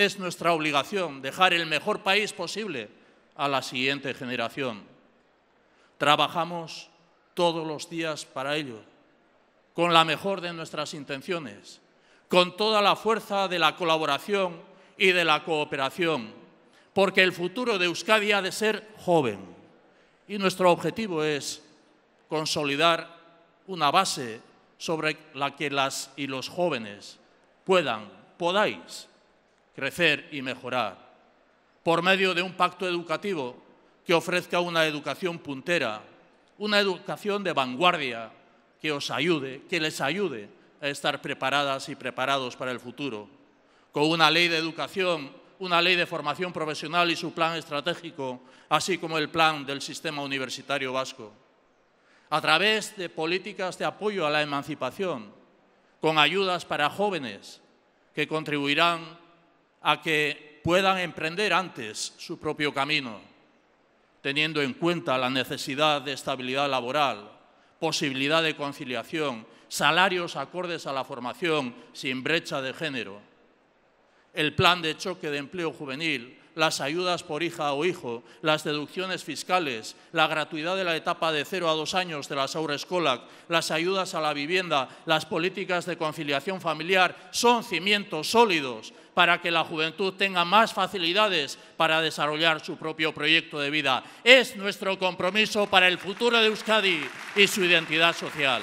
Es nuestra obligación dejar el mejor país posible a la siguiente generación. Trabajamos todos los días para ello, con la mejor de nuestras intenciones, con toda la fuerza de la colaboración y de la cooperación, porque el futuro de Euskadi ha de ser joven y nuestro objetivo es consolidar una base sobre la que las y los jóvenes puedan, podáis crecer y mejorar, por medio de un pacto educativo que ofrezca una educación puntera, una educación de vanguardia que os ayude, que les ayude a estar preparadas y preparados para el futuro, con una ley de educación, una ley de formación profesional y su plan estratégico, así como el plan del sistema universitario vasco, a través de políticas de apoyo a la emancipación, con ayudas para jóvenes que contribuirán a que puedan emprender antes su propio camino, teniendo en cuenta la necesidad de estabilidad laboral, posibilidad de conciliación, salarios acordes a la formación sin brecha de género. El plan de choque de empleo juvenil las ayudas por hija o hijo, las deducciones fiscales, la gratuidad de la etapa de 0 a 2 años de las escolar, las ayudas a la vivienda, las políticas de conciliación familiar, son cimientos sólidos para que la juventud tenga más facilidades para desarrollar su propio proyecto de vida. Es nuestro compromiso para el futuro de Euskadi y su identidad social.